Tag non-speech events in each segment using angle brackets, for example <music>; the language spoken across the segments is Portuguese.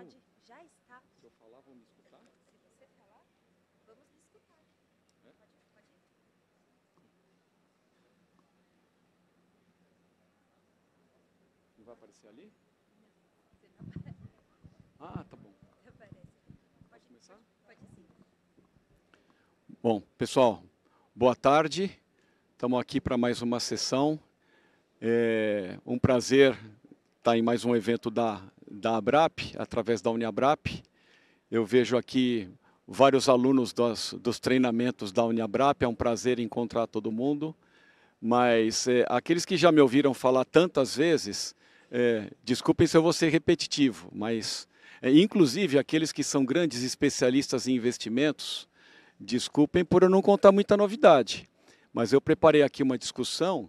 tarde. Então, já está. Se eu falar, vão me escutar? Se você falar, vamos me escutar. É? Pode, pode ir. Não vai aparecer ali? Não, você não aparece. Ah, tá bom. Não aparece. Pode começar? Pode, pode sim. Bom, pessoal, boa tarde. Estamos aqui para mais uma sessão. É um prazer estar em mais um evento da da Abrap, através da Uniabrap. Eu vejo aqui vários alunos dos, dos treinamentos da Uniabrap, é um prazer encontrar todo mundo. Mas é, aqueles que já me ouviram falar tantas vezes, é, desculpem se eu vou ser repetitivo, mas é, inclusive aqueles que são grandes especialistas em investimentos, desculpem por eu não contar muita novidade, mas eu preparei aqui uma discussão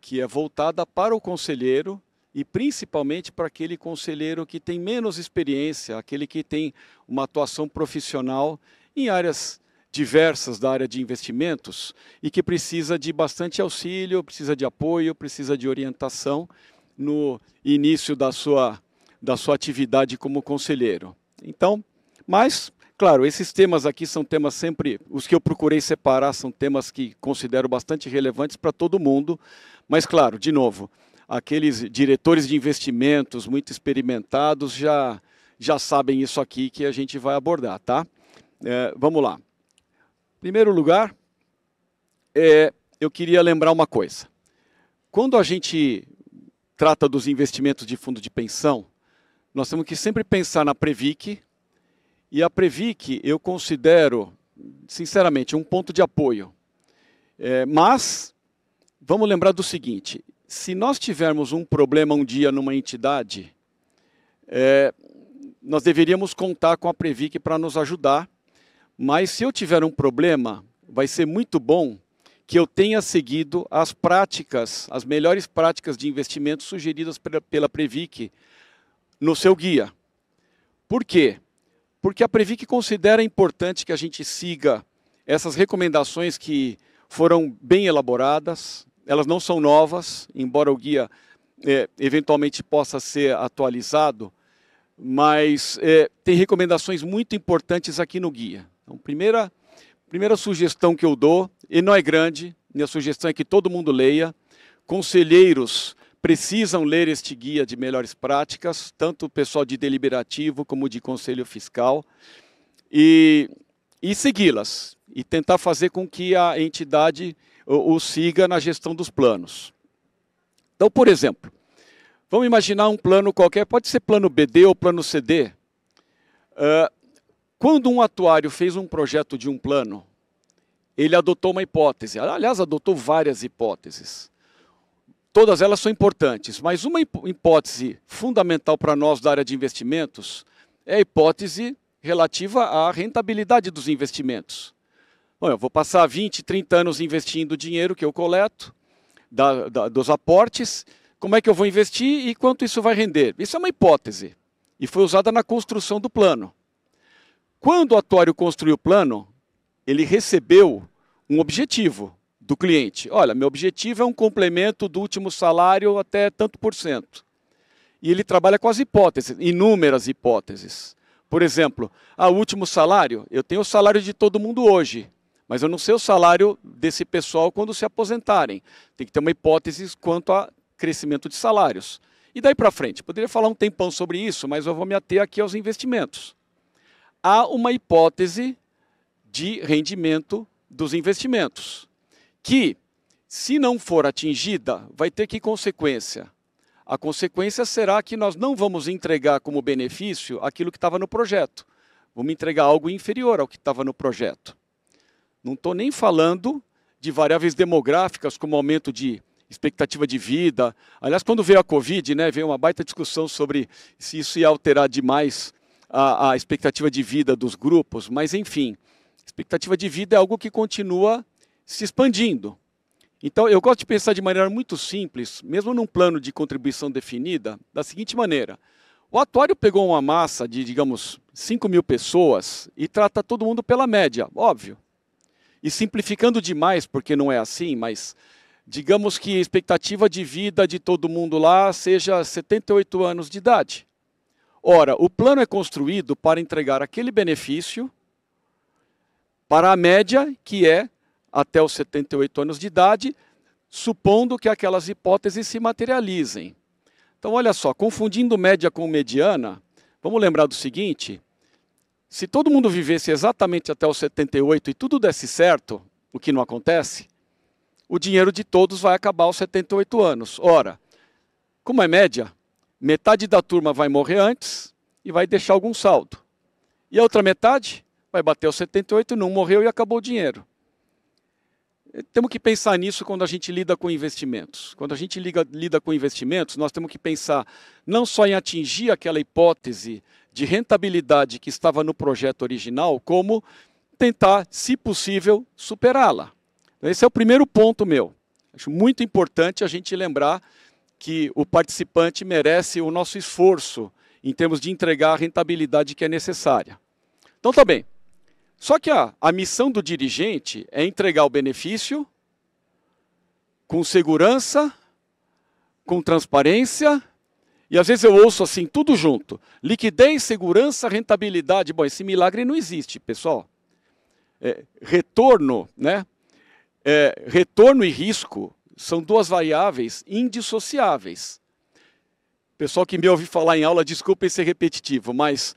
que é voltada para o conselheiro e principalmente para aquele conselheiro que tem menos experiência, aquele que tem uma atuação profissional em áreas diversas da área de investimentos e que precisa de bastante auxílio, precisa de apoio, precisa de orientação no início da sua, da sua atividade como conselheiro. Então, mas, claro, esses temas aqui são temas sempre, os que eu procurei separar são temas que considero bastante relevantes para todo mundo, mas, claro, de novo, aqueles diretores de investimentos muito experimentados já, já sabem isso aqui que a gente vai abordar, tá? É, vamos lá. Primeiro lugar, é, eu queria lembrar uma coisa. Quando a gente trata dos investimentos de fundo de pensão, nós temos que sempre pensar na Previc, e a Previc eu considero, sinceramente, um ponto de apoio. É, mas vamos lembrar do seguinte: se nós tivermos um problema um dia numa entidade, é, nós deveríamos contar com a Previc para nos ajudar. Mas se eu tiver um problema, vai ser muito bom que eu tenha seguido as práticas, as melhores práticas de investimento sugeridas pela, pela Previc no seu guia. Por quê? Porque a Previc considera importante que a gente siga essas recomendações que foram bem elaboradas, elas não são novas, embora o guia é, eventualmente possa ser atualizado, mas é, tem recomendações muito importantes aqui no guia. Então, primeira, primeira sugestão que eu dou, e não é grande, minha sugestão é que todo mundo leia. Conselheiros precisam ler este guia de melhores práticas, tanto o pessoal de deliberativo como de conselho fiscal, e, e segui-las, e tentar fazer com que a entidade o, siga na gestão dos planos. Então, por exemplo, vamos imaginar um plano qualquer, pode ser plano BD ou plano CD. Uh, ah, quando um atuário fez um projeto de um plano, ele adotou uma hipótese. Aliás, adotou várias hipóteses. Todas elas são importantes, mas uma hipótese fundamental para nós da área de investimentos é a hipótese relativa à rentabilidade dos investimentos. Bom, eu vou passar 20, 30 anos investindo o dinheiro que eu coleto, da, da, dos aportes, como é que eu vou investir e quanto isso vai render. Isso é uma hipótese e foi usada na construção do plano. Quando o atuário construiu o plano, ele recebeu um objetivo do cliente. Olha, meu objetivo é um complemento do último salário até tanto por cento. E ele trabalha com as hipóteses, inúmeras hipóteses. Por exemplo, ah, o último salário, eu tenho o salário de todo mundo hoje. Mas eu não sei o salário desse pessoal quando se aposentarem. Tem que ter uma hipótese quanto a crescimento de salários. E daí para frente? Poderia falar um tempão sobre isso, mas eu vou me ater aqui aos investimentos. Há uma hipótese de rendimento dos investimentos, que, se não for atingida, vai ter que consequência? A consequência será que nós não vamos entregar como benefício aquilo que estava no projeto. Vamos entregar algo inferior ao que estava no projeto. Não estou nem falando de variáveis demográficas, como aumento de expectativa de vida. Aliás, quando veio a Covid, né, veio uma baita discussão sobre se isso ia alterar demais a, a expectativa de vida dos grupos. Mas, enfim, expectativa de vida é algo que continua se expandindo. Então, eu gosto de pensar de maneira muito simples, mesmo num plano de contribuição definida, da seguinte maneira. O atuário pegou uma massa de, digamos, 5 mil pessoas e trata todo mundo pela média, óbvio. E simplificando demais, porque não é assim, mas digamos que a expectativa de vida de todo mundo lá seja 78 anos de idade. Ora, o plano é construído para entregar aquele benefício para a média, que é até os 78 anos de idade, supondo que aquelas hipóteses se materializem. Então, olha só, confundindo média com mediana, vamos lembrar do seguinte: se todo mundo vivesse exatamente até os 78 e tudo desse certo, o que não acontece, o dinheiro de todos vai acabar aos 78 anos. Ora, como é média, metade da turma vai morrer antes e vai deixar algum saldo. E a outra metade vai bater aos 78, não morreu e acabou o dinheiro. Eh, temos que pensar nisso quando a gente lida com investimentos. Quando a gente liga, lida com investimentos, nós temos que pensar não só em atingir aquela hipótese de rentabilidade que estava no projeto original, como tentar, se possível, superá-la. Então, esse é o primeiro ponto meu. Acho muito importante a gente lembrar que o participante merece o nosso esforço em termos de entregar a rentabilidade que é necessária. Então, tá bem. Só que a, a missão do dirigente é entregar o benefício com segurança, com transparência e às vezes eu ouço assim, tudo junto: liquidez, segurança, rentabilidade. Bom, esse milagre não existe, pessoal. É, retorno, né? É, retorno e risco são duas variáveis indissociáveis. Pessoal que me ouve falar em aula, desculpem ser repetitivo, mas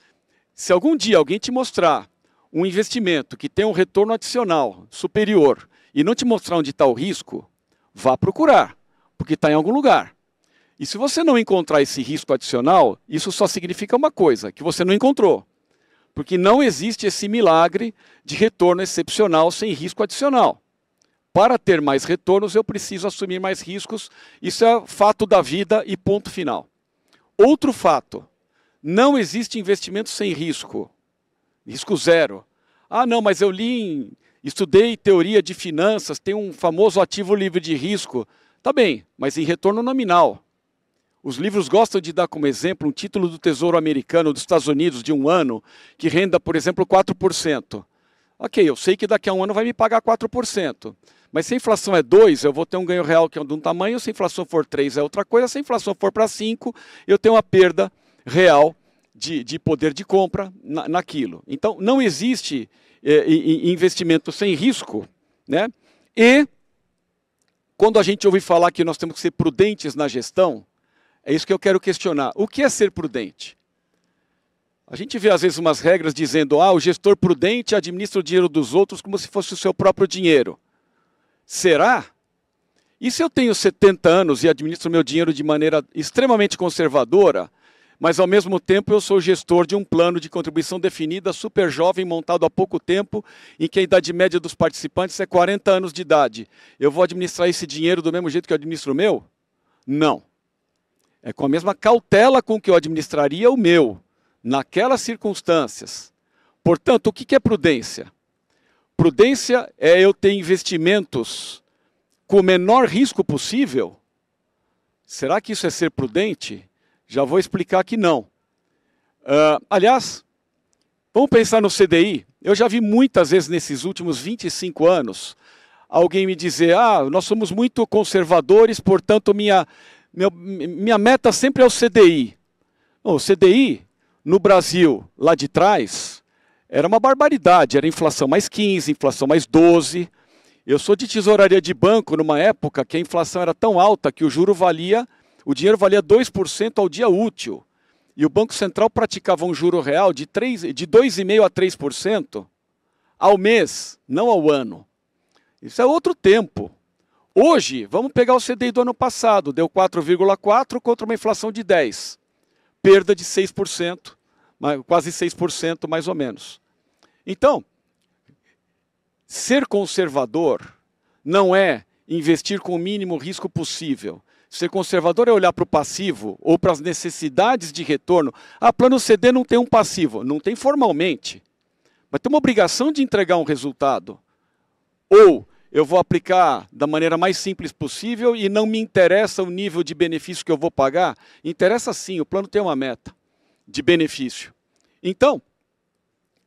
se algum dia alguém te mostrar um investimento que tem um retorno adicional superior e não te mostrar onde está o risco, vá procurar, porque está em algum lugar. E se você não encontrar esse risco adicional, isso só significa uma coisa, que você não encontrou. Porque não existe esse milagre de retorno excepcional sem risco adicional. Para ter mais retornos, eu preciso assumir mais riscos. Isso é fato da vida e ponto final. Outro fato: não existe investimento sem risco. Risco zero. Ah, não, mas eu li, em, estudei teoria de finanças, tem um famoso ativo livre de risco. Tá bem, mas em retorno nominal. Os livros gostam de dar como exemplo um título do Tesouro Americano dos Estados Unidos de um ano que renda, por exemplo, 4%. Ok, eu sei que daqui a um ano vai me pagar 4%. Mas se a inflação é 2, eu vou ter um ganho real que é de um tamanho, se a inflação for 3 é outra coisa, se a inflação for para 5, eu tenho uma perda real de, de poder de compra na, naquilo. Então, não existe é, investimento sem risco. Né? E, quando a gente ouve falar que nós temos que ser prudentes na gestão, é isso que eu quero questionar. O que é ser prudente? A gente vê às vezes umas regras dizendo: ah, o gestor prudente administra o dinheiro dos outros como se fosse o seu próprio dinheiro. Será? E se eu tenho 70 anos e administro meu dinheiro de maneira extremamente conservadora, mas ao mesmo tempo eu sou gestor de um plano de contribuição definida, super jovem, montado há pouco tempo, em que a idade média dos participantes é 40 anos de idade. Eu vou administrar esse dinheiro do mesmo jeito que eu administro o meu? Não é com a mesma cautela com que eu administraria o meu, naquelas circunstâncias. Portanto, o que é prudência? Prudência é eu ter investimentos com o menor risco possível? Será que isso é ser prudente? Já vou explicar que não. Uh, aliás, vamos pensar no CDI. Eu já vi muitas vezes nesses últimos 25 anos alguém me dizer: ah, nós somos muito conservadores, portanto, minha, meu, minha meta sempre é o CDI. o CDI, no Brasil, lá de trás, era uma barbaridade. Era inflação mais 15, inflação mais 12. Eu sou de tesouraria de banco numa época que a inflação era tão alta que o juro valia, o dinheiro valia 2% ao dia útil. E o Banco Central praticava um juro real de, de 2,5% a 3% ao mês, não ao ano. Isso é outro tempo. Hoje, vamos pegar o CDI do ano passado, deu 4,4 contra uma inflação de 10. Perda de 6%, quase 6% mais ou menos. Então, ser conservador não é investir com o mínimo risco possível. Ser conservador é olhar para o passivo ou para as necessidades de retorno. Ah, plano CD não tem um passivo. Não tem formalmente. Mas tem uma obrigação de entregar um resultado. Ou eu vou aplicar da maneira mais simples possível e não me interessa o nível de benefício que eu vou pagar? Interessa sim, o plano tem uma meta de benefício. Então,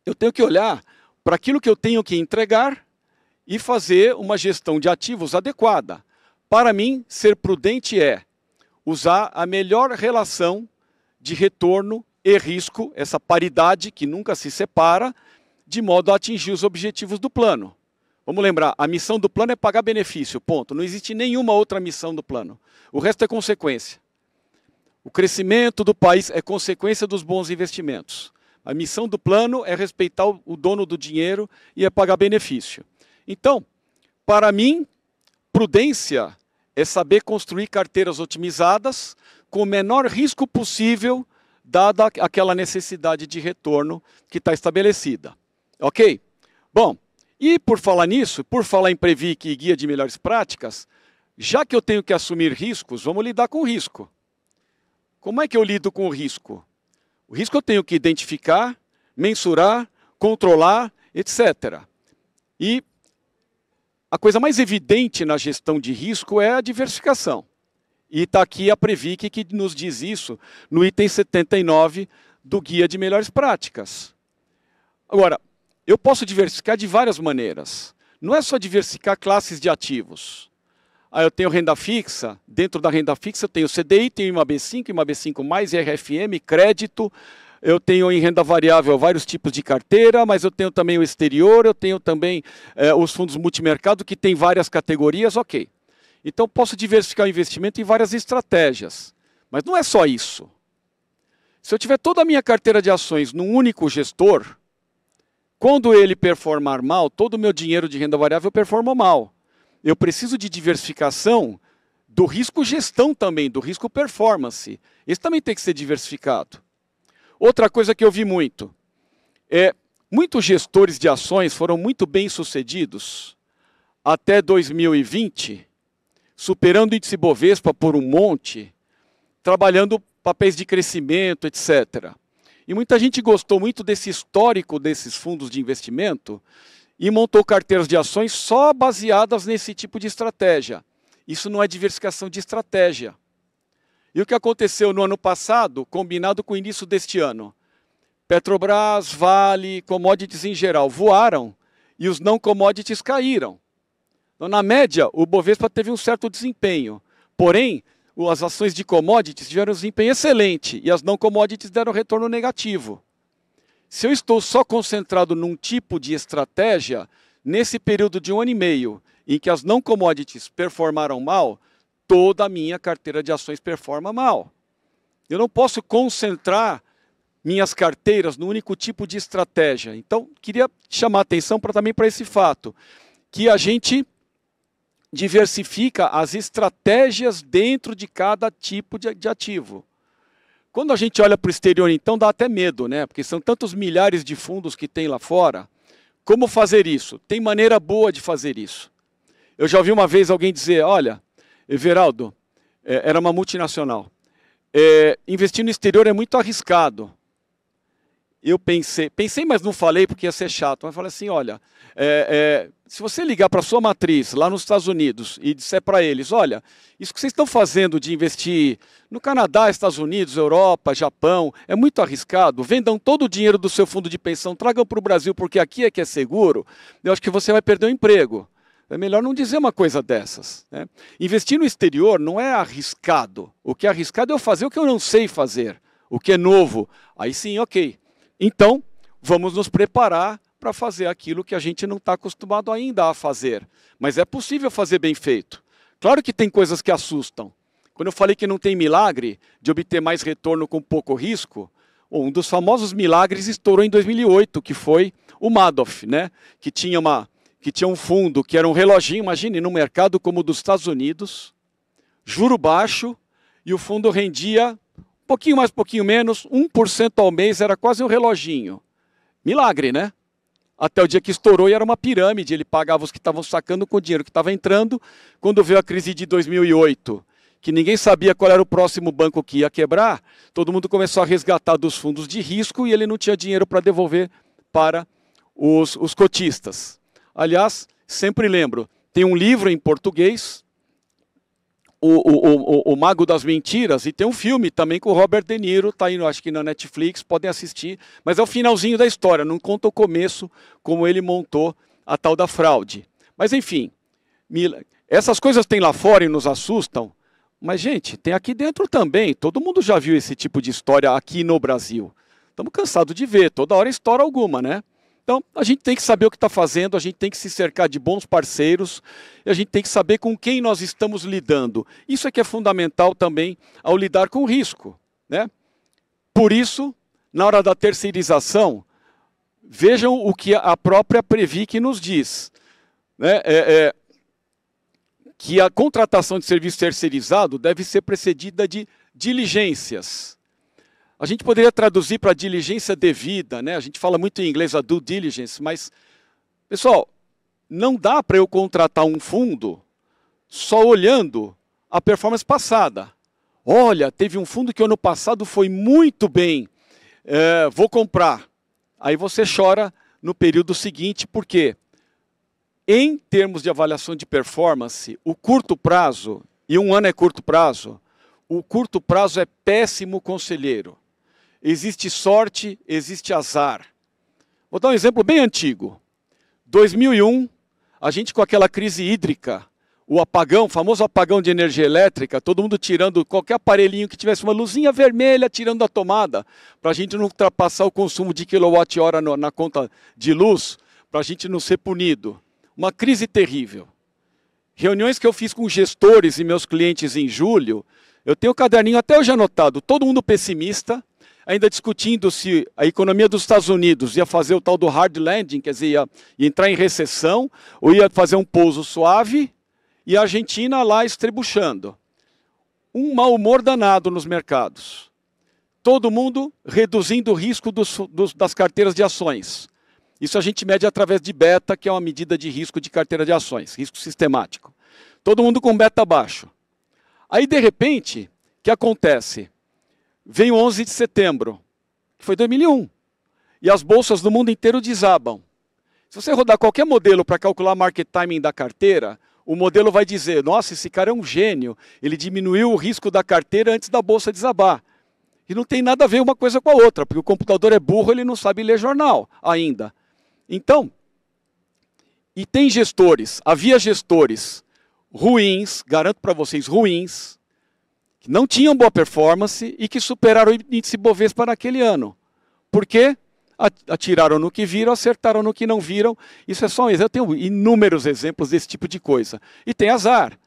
eu tenho que olhar para aquilo que eu tenho que entregar e fazer uma gestão de ativos adequada. Para mim, ser prudente é usar a melhor relação de retorno e risco, essa paridade que nunca se separa, de modo a atingir os objetivos do plano. Vamos lembrar, a missão do plano é pagar benefício, ponto. Não existe nenhuma outra missão do plano. O resto é consequência. O crescimento do país é consequência dos bons investimentos. A missão do plano é respeitar o dono do dinheiro e é pagar benefício. Então, para mim, prudência é saber construir carteiras otimizadas com o menor risco possível, dada aquela necessidade de retorno que está estabelecida. Ok? Bom, e por falar nisso, por falar em Previc e Guia de Melhores Práticas, já que eu tenho que assumir riscos, vamos lidar com o risco. Como é que eu lido com o risco? O risco eu tenho que identificar, mensurar, controlar, etc. E a coisa mais evidente na gestão de risco é a diversificação. E está aqui a Previc que nos diz isso no item 79 do Guia de Melhores Práticas. Agora, eu posso diversificar de várias maneiras. Não é só diversificar classes de ativos. Aí ah, eu tenho renda fixa, dentro da renda fixa eu tenho CDI, tenho IMAB5, IMAB5+, RFM, crédito, eu tenho em renda variável vários tipos de carteira, mas eu tenho também o exterior, eu tenho também eh, os fundos multimercado, que tem várias categorias, ok. Então posso diversificar o investimento em várias estratégias. Mas não é só isso. Se eu tiver toda a minha carteira de ações num único gestor, quando ele performar mal, todo o meu dinheiro de renda variável performa mal. Eu preciso de diversificação do risco gestão também, do risco performance. Esse também tem que ser diversificado. Outra coisa que eu vi muito é muitos gestores de ações foram muito bem sucedidos até 2020, superando o índice Bovespa por um monte, trabalhando papéis de crescimento, etc. E muita gente gostou muito desse histórico desses fundos de investimento e montou carteiras de ações só baseadas nesse tipo de estratégia. Isso não é diversificação de estratégia. E o que aconteceu no ano passado, combinado com o início deste ano? Petrobras, Vale, commodities em geral voaram e os não commodities caíram. Então, na média, o Bovespa teve um certo desempenho. Porém, as ações de commodities tiveram um desempenho excelente e as não commodities deram retorno negativo. Se eu estou só concentrado num tipo de estratégia, nesse período de um ano e meio em que as não commodities performaram mal, toda a minha carteira de ações performa mal. Eu não posso concentrar minhas carteiras no único tipo de estratégia. Então, queria chamar a atenção pra, também para esse fato, que a gente diversifica as estratégias dentro de cada tipo de, de ativo. Quando a gente olha para o exterior, então dá até medo, né? Porque são tantos milhares de fundos que tem lá fora. Como fazer isso? Tem maneira boa de fazer isso. Eu já ouvi uma vez alguém dizer: olha, Everaldo, é, era uma multinacional. É, investir no exterior é muito arriscado eu pensei, pensei, mas não falei porque ia ser chato, mas falei assim, olha, é, é, se você ligar para sua matriz lá nos Estados Unidos e disser para eles, olha, isso que vocês estão fazendo de investir no Canadá, Estados Unidos, Europa, Japão, é muito arriscado, vendam todo o dinheiro do seu fundo de pensão, tragam para o Brasil porque aqui é que é seguro, eu acho que você vai perder o emprego. É melhor não dizer uma coisa dessas. Né? Investir no exterior não é arriscado. O que é arriscado é eu fazer o que eu não sei fazer, o que é novo. Aí sim, ok, então, vamos nos preparar para fazer aquilo que a gente não está acostumado ainda a fazer. Mas é possível fazer bem feito. Claro que tem coisas que assustam. Quando eu falei que não tem milagre de obter mais retorno com pouco risco, um dos famosos milagres estourou em 2008, que foi o Madoff, né? que, tinha uma, que tinha um fundo que era um reloginho, imagine, no mercado como o dos Estados Unidos, juro baixo, e o fundo rendia pouquinho mais, pouquinho menos, 1% ao mês era quase um reloginho. Milagre, né? Até o dia que estourou e era uma pirâmide, ele pagava os que estavam sacando com o dinheiro que estava entrando. Quando veio a crise de 2008, que ninguém sabia qual era o próximo banco que ia quebrar, todo mundo começou a resgatar dos fundos de risco e ele não tinha dinheiro para devolver para os, os cotistas. Aliás, sempre lembro, tem um livro em português o, o, o, o, Mago das Mentiras, e tem um filme também com o Robert De Niro, tá aí, acho que na Netflix, podem assistir, mas é o finalzinho da história, não conta o começo, como ele montou a tal da fraude. Mas enfim, essas coisas tem lá fora e nos assustam, mas gente, tem aqui dentro também, todo mundo já viu esse tipo de história aqui no Brasil. Estamos cansados de ver, toda hora história alguma, né? Então, a gente tem que saber o que está fazendo, a gente tem que se cercar de bons parceiros, a gente tem que saber com quem nós estamos lidando. Isso é que é fundamental também ao lidar com o risco. Né? Por isso, na hora da terceirização, vejam o que a própria Previc nos diz. Né? É, é, que a contratação de serviço terceirizado deve ser precedida de diligências. A gente poderia traduzir para diligência devida, né? A gente fala muito em inglês a due diligence, mas pessoal, não dá para eu contratar um fundo só olhando a performance passada. Olha, teve um fundo que ano passado foi muito bem, é, vou comprar. Aí você chora no período seguinte, porque em termos de avaliação de performance, o curto prazo, e um ano é curto prazo, o curto prazo é péssimo conselheiro existe sorte, existe azar. Vou dar um exemplo bem antigo. 2001, a gente com aquela crise hídrica, o apagão, o famoso apagão de energia elétrica, todo mundo tirando qualquer aparelhinho que tivesse uma luzinha vermelha tirando da tomada, para a gente não ultrapassar o consumo de quilowatt-hora na conta de luz, para a gente não ser punido. Uma crise terrível. Reuniões que eu fiz com gestores e meus clientes em julho, eu tenho o caderninho até hoje anotado, todo mundo pessimista, ainda discutindo se a economia dos Estados Unidos ia fazer o tal do hard landing, quer dizer, ia, entrar em recessão, ou ia fazer um pouso suave, e a Argentina lá estrebuchando. Um mau humor danado nos mercados. Todo mundo reduzindo o risco dos, dos, das carteiras de ações. Isso a gente mede através de beta, que é uma medida de risco de carteira de ações, risco sistemático. Todo mundo com beta baixo. Aí, de repente, o que acontece? Vem o 11 de setembro, que foi 2001, e as bolsas do mundo inteiro desabam. Se você rodar qualquer modelo para calcular market timing da carteira, o modelo vai dizer: nossa, esse cara é um gênio, ele diminuiu o risco da carteira antes da bolsa desabar. E não tem nada a ver uma coisa com a outra, porque o computador é burro, ele não sabe ler jornal ainda. Então, e tem gestores, havia gestores ruins, garanto para vocês, ruins, que não tinham boa performance e que superaram o índice Bovespa naquele ano. Por quê? Atiraram no que viram, acertaram no que não viram. Isso é só um exemplo. Eu tenho inúmeros exemplos desse tipo de coisa. E tem azar.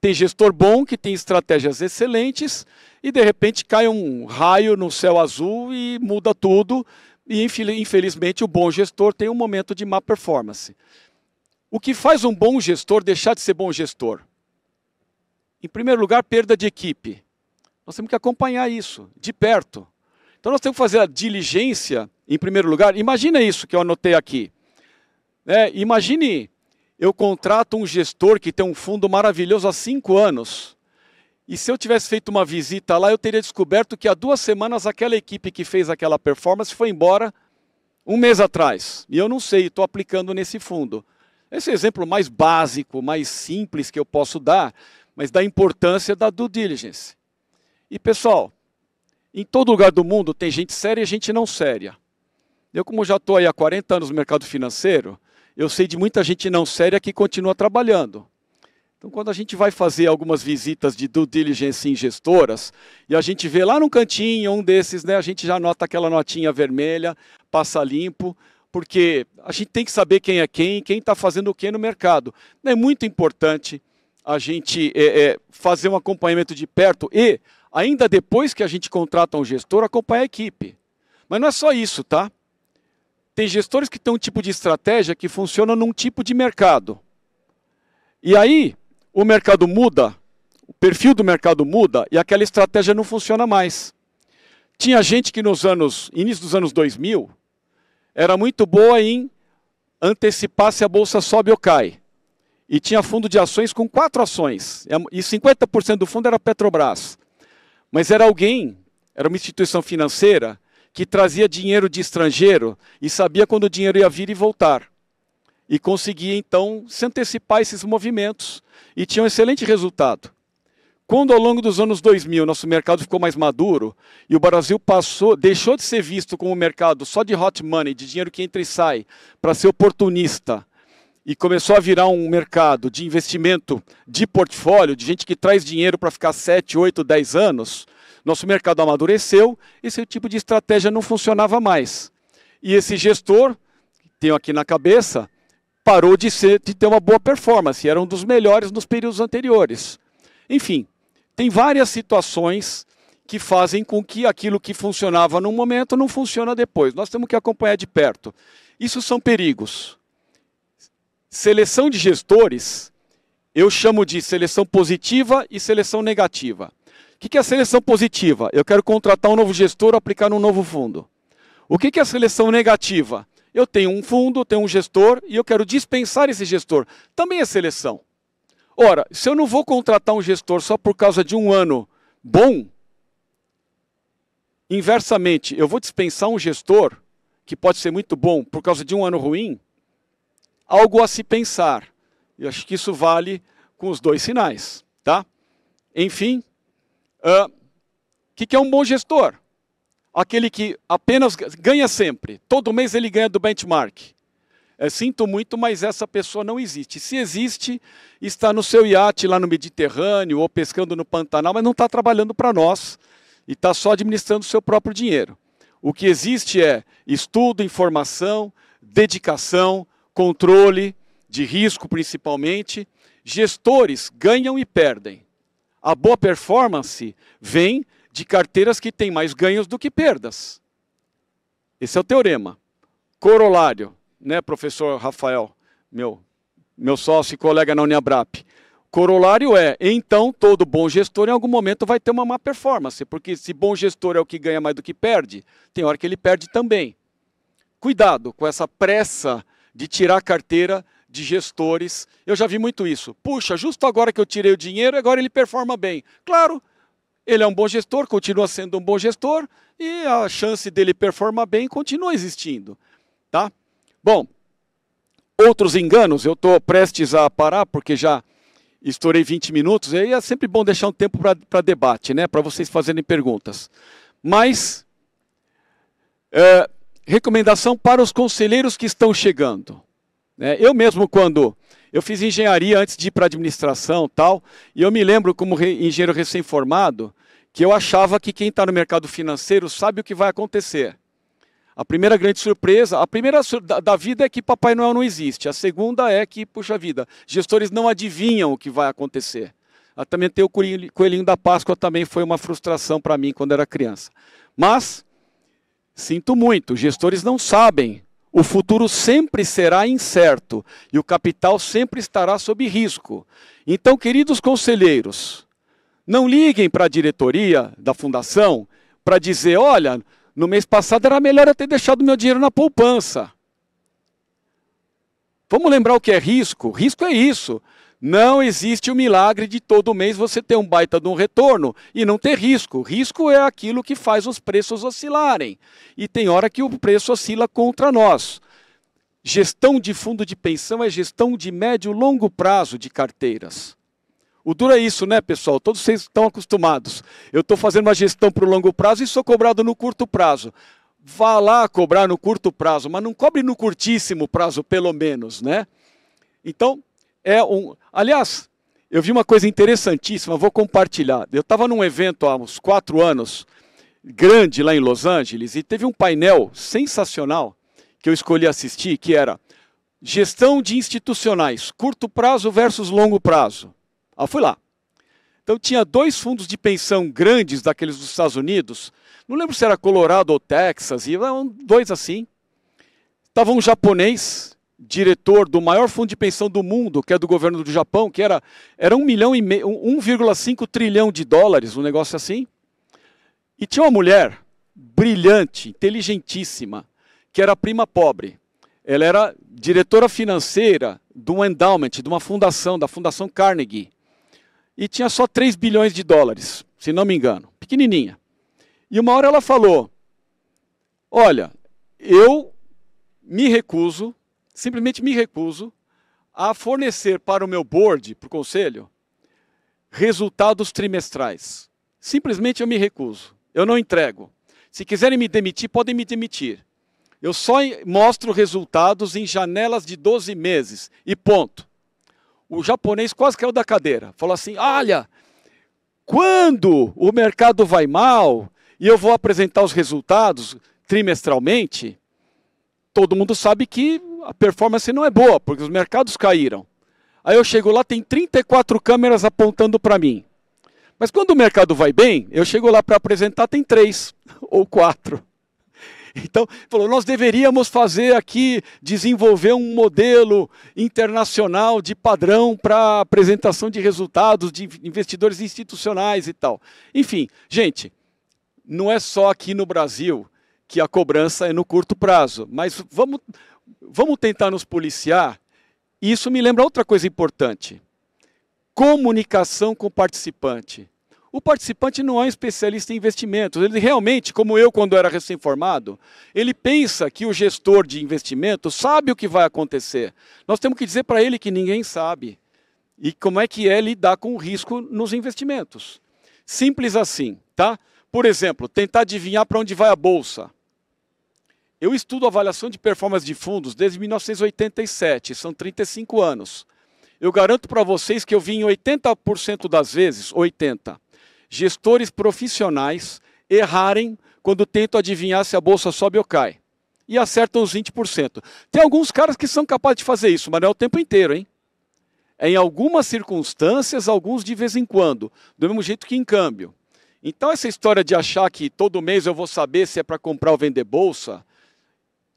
Tem gestor bom que tem estratégias excelentes e de repente cai um raio no céu azul e muda tudo. E infelizmente o bom gestor tem um momento de má performance. O que faz um bom gestor deixar de ser bom gestor? Em primeiro lugar, perda de equipe. Nós temos que acompanhar isso de perto. Então nós temos que fazer a diligência, em primeiro lugar. Imagina isso que eu anotei aqui. É, imagine eu contrato um gestor que tem um fundo maravilhoso há cinco anos. E se eu tivesse feito uma visita lá, eu teria descoberto que há duas semanas aquela equipe que fez aquela performance foi embora um mês atrás. E eu não sei, estou aplicando nesse fundo. Esse é o exemplo mais básico, mais simples que eu posso dar, mas da importância da due diligence. E pessoal, em todo lugar do mundo tem gente séria e gente não séria. Eu, como já estou aí há 40 anos no mercado financeiro, eu sei de muita gente não séria que continua trabalhando. Então, quando a gente vai fazer algumas visitas de due diligence em gestoras, e a gente vê lá num cantinho um desses, né, a gente já nota aquela notinha vermelha, passa limpo, porque a gente tem que saber quem é quem quem está fazendo o que no mercado. É muito importante a gente é, é, fazer um acompanhamento de perto e, ainda depois que a gente contrata um gestor, acompanhar a equipe. Mas não é só isso, tá? Tem gestores que têm um tipo de estratégia que funciona num tipo de mercado. E aí, o mercado muda, o perfil do mercado muda e aquela estratégia não funciona mais. Tinha gente que nos anos, início dos anos 2000, era muito boa em antecipar se a bolsa sobe ou cai e tinha fundo de ações com quatro ações. É e 50% do fundo era Petrobras. Mas era alguém, era uma instituição financeira, que trazia dinheiro de estrangeiro e sabia quando o dinheiro ia vir e voltar. E conseguia, então, se antecipar esses movimentos e tinha um excelente resultado. Quando ao longo dos anos 2000 nosso mercado ficou mais maduro e o Brasil passou, deixou de ser visto como um mercado só de hot money, de dinheiro que entra e sai, para ser oportunista e começou a virar um mercado de investimento de portfólio, de gente que traz dinheiro para ficar 7, 8, 10 anos, nosso mercado amadureceu, esse tipo de estratégia não funcionava mais. E esse gestor, tenho aqui na cabeça, parou de, ser, de ter uma boa performance, era um dos melhores nos períodos anteriores. Enfim, tem várias situações que fazem com que aquilo que funcionava num momento não funciona depois. Nós temos que acompanhar de perto. Isso são perigos. Seleção de gestores, eu chamo de seleção positiva e seleção negativa. O que é a seleção positiva? Eu quero contratar um novo gestor, aplicar num novo fundo. O que é a seleção negativa? Eu tenho um fundo, tenho um gestor e eu quero dispensar esse gestor. Também é seleção. Ora, se eu não vou contratar um gestor só por causa de um ano bom, inversamente, eu vou dispensar um gestor que pode ser muito bom por causa de um ano ruim, algo a se pensar. Eu acho que isso vale com os dois sinais, tá? Enfim, o uh, que, que é um bom gestor? Aquele que apenas ganha sempre, todo mês ele ganha do benchmark. É, sinto muito, mas essa pessoa não existe. Se existe, está no seu iate lá no Mediterrâneo ou pescando no Pantanal, mas não está trabalhando para nós e está só administrando o seu próprio dinheiro. O que existe é estudo, informação, dedicação, controle de risco principalmente, gestores ganham e perdem. A boa performance vem de carteiras que têm mais ganhos do que perdas. Esse é o teorema. Corolário, né, professor Rafael, meu, meu sócio e colega na Uniabrap. Corolário é, então, todo bom gestor em algum momento vai ter uma má performance, porque se bom gestor é o que ganha mais do que perde, tem hora que ele perde também. Cuidado com essa pressa de tirar carteira de gestores. Eu já vi muito isso. Puxa, justo agora que eu tirei o dinheiro, agora ele performa bem. Claro, ele é um bom gestor, continua sendo um bom gestor e a chance dele performar bem continua existindo, tá? Bom, outros enganos, eu estou prestes a parar porque já estourei 20 minutos, e é sempre bom deixar um tempo para debate, né? Para vocês fazerem perguntas. Mas é, recomendação para os conselheiros que estão chegando. Né? Eu mesmo, quando eu fiz engenharia antes de ir para administração tal, e eu me lembro como re, engenheiro recém-formado que eu achava que quem está no mercado financeiro sabe o que vai acontecer. A primeira grande surpresa, a primeira da, da vida é que Papai Noel não existe. A segunda é que, puxa vida, gestores não adivinham o que vai acontecer. Eu também ter o coelhinho, coelhinho da Páscoa também foi uma frustração para mim quando era criança. Mas Sinto muito, gestores não sabem. O futuro sempre será incerto e o capital sempre estará sob risco. Então, queridos conselheiros, não liguem para a diretoria da fundação para dizer: olha, no mês passado era melhor eu ter deixado meu dinheiro na poupança. Vamos lembrar o que é risco? Risco é isso. Não existe o milagre de todo mês você ter um baita de um retorno e não ter risco. Risco é aquilo que faz os preços oscilarem. E tem hora que o preço oscila contra nós. Gestão de fundo de pensão é gestão de médio e longo prazo de carteiras. O duro é isso, né, pessoal? Todos vocês estão acostumados. Eu estou fazendo uma gestão para o longo prazo e sou cobrado no curto prazo. Vá lá cobrar no curto prazo, mas não cobre no curtíssimo prazo, pelo menos, né? Então, é um. Aliás, eu vi uma coisa interessantíssima, vou compartilhar. Eu estava num evento há uns quatro anos, grande lá em Los Angeles, e teve um painel sensacional que eu escolhi assistir, que era gestão de institucionais, curto prazo versus longo prazo. Ah, fui lá. Então tinha dois fundos de pensão grandes daqueles dos Estados Unidos. Não lembro se era Colorado ou Texas, e dois assim. Estava um japonês diretor do maior fundo de pensão do mundo, que é do governo do Japão, que era, era 1 milhão e 1,5 trilhão de dólares, um negócio assim. E tinha uma mulher brilhante, inteligentíssima, que era prima pobre. Ela era diretora financeira de um endowment, de uma fundação, da Fundação Carnegie. E tinha só 3 bilhões de dólares, se não me engano, pequenininha. E uma hora ela falou: Olha, eu me recuso simplesmente me recuso a fornecer para o meu board, para o conselho, resultados trimestrais. Simplesmente eu me recuso. Eu não entrego. Se quiserem me demitir, podem me demitir. Eu só mostro resultados em janelas de 12 meses e ponto. O japonês quase caiu da cadeira. Falou assim: olha, quando o mercado vai mal e eu vou apresentar os resultados trimestralmente, todo mundo sabe que a performance não é boa, porque os mercados caíram. Aí eu chego lá, tem 34 câmeras apontando para mim. Mas quando o mercado vai bem, eu chego lá para apresentar, tem três <laughs> ou quatro. Então, falou, nós deveríamos fazer aqui, desenvolver um modelo internacional de padrão para apresentação de resultados de investidores institucionais e tal. Enfim, gente, não é só aqui no Brasil que a cobrança é no curto prazo, mas vamos vamos tentar nos policiar. E isso me lembra outra coisa importante: comunicação com o participante. O participante não é um especialista em investimentos. Ele realmente, como eu quando era recém-formado, ele pensa que o gestor de investimentos sabe o que vai acontecer. Nós temos que dizer para ele que ninguém sabe. E como é que é lidar com o risco nos investimentos. Simples assim, tá? Por exemplo, tentar adivinhar para onde vai a bolsa. Eu estudo avaliação de performance de fundos desde 1987, são 35 anos. Eu garanto para vocês que eu vi em 80% das vezes, 80, gestores profissionais errarem quando tentam adivinhar se a bolsa sobe ou cai. E acertam os 20%. Tem alguns caras que são capazes de fazer isso, mas não é o tempo inteiro, hein? É em algumas circunstâncias, alguns de vez em quando, do mesmo jeito que em câmbio. Então essa história de achar que todo mês eu vou saber se é para comprar ou vender bolsa,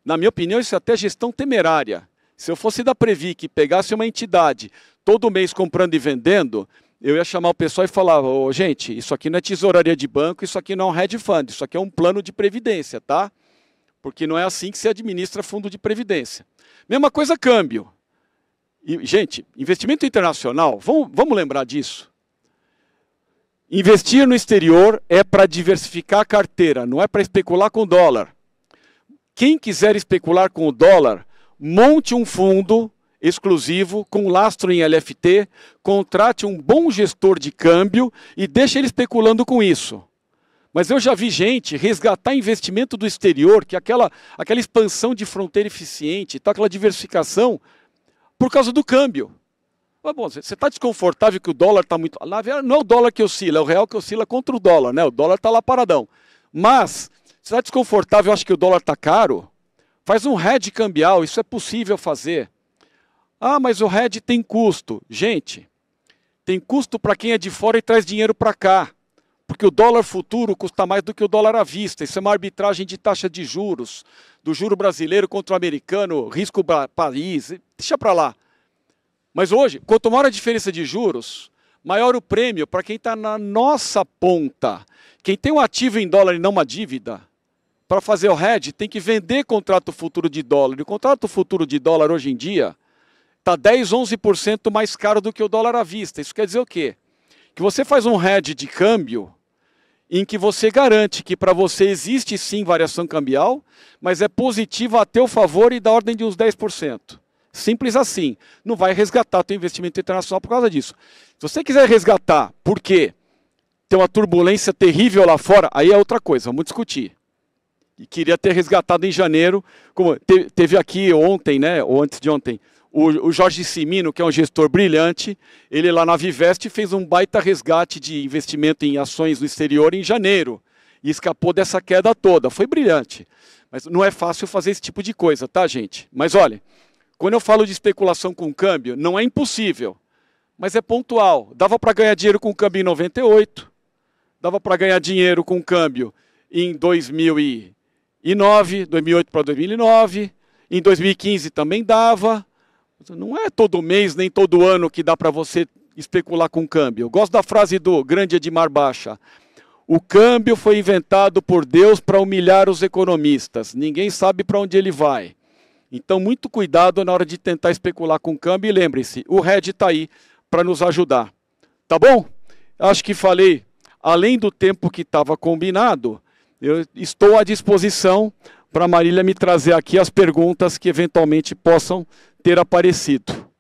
na minha opinião, isso é até gestão temerária. Se eu fosse da Previc e pegasse uma entidade todo mês comprando e vendendo, eu ia chamar o pessoal e falar: oh, gente, isso aqui não é tesouraria de banco, isso aqui não é um hedge fund, isso aqui é um plano de previdência, tá? Porque não é assim que se administra fundo de previdência. Mesma coisa, câmbio. E, gente, investimento internacional, vamos, vamos lembrar disso. Investir no exterior é para diversificar a carteira, não é para especular com dólar. Quem quiser especular com o dólar, monte um fundo exclusivo com lastro em LFT, contrate um bom gestor de câmbio e deixe ele especulando com isso. Mas eu já vi gente resgatar investimento do exterior, que é aquela, aquela expansão de fronteira eficiente, tá, aquela diversificação, por causa do câmbio. Mas, bom, você está desconfortável que o dólar está muito. Lá, não é o dólar que oscila, é o real que oscila contra o dólar, né? O dólar está lá paradão. Mas se está desconfortável, acha que o dólar está caro, faz um hedge cambial, isso é possível fazer. Ah, mas o hedge tem custo. Gente, tem custo para quem é de fora e traz dinheiro para cá. Porque o dólar futuro custa mais do que o dólar à vista. Isso é uma arbitragem de taxa de juros, do juro brasileiro contra o americano, risco país, deixa para lá. Mas hoje, quanto maior a diferença de juros, maior o prêmio para quem está na nossa ponta. Quem tem um ativo em dólar e não uma dívida, para fazer o hedge, tem que vender contrato futuro de dólar. E o contrato futuro de dólar hoje em dia está 10, 11% mais caro do que o dólar à vista. Isso quer dizer o quê? Que você faz um hedge de câmbio em que você garante que para você existe sim variação cambial, mas é positiva a teu favor e da ordem de uns 10%. Simples assim. Não vai resgatar teu investimento internacional por causa disso. Se você quiser resgatar porque tem uma turbulência terrível lá fora, aí é outra coisa, vamos discutir queria ter resgatado em janeiro. Como teve aqui ontem, né, ou antes de ontem, o, o Jorge Simino, que é um gestor brilhante, ele lá na Viveste fez um baita resgate de investimento em ações no exterior em janeiro e escapou dessa queda toda. Foi brilhante. Mas não é fácil fazer esse tipo de coisa, tá, gente? Mas olha, quando eu falo de especulação com câmbio, não é impossível, mas é pontual. Dava para ganhar dinheiro com câmbio em 98, dava para ganhar dinheiro com câmbio em 2000 e 2009, 2008 para 2009, em 2015 também dava. Não é todo mês nem todo ano que dá para você especular com câmbio. Eu gosto da frase do grande Edmar Baixa. O câmbio foi inventado por Deus para humilhar os economistas. Ninguém sabe para onde ele vai. Então, muito cuidado na hora de tentar especular com o câmbio. E lembre-se, o RED está aí para nos ajudar. Tá bom? Acho que falei, além do tempo que estava combinado, eu estou à disposição para Marília me trazer aqui as perguntas que eventualmente possam ter aparecido.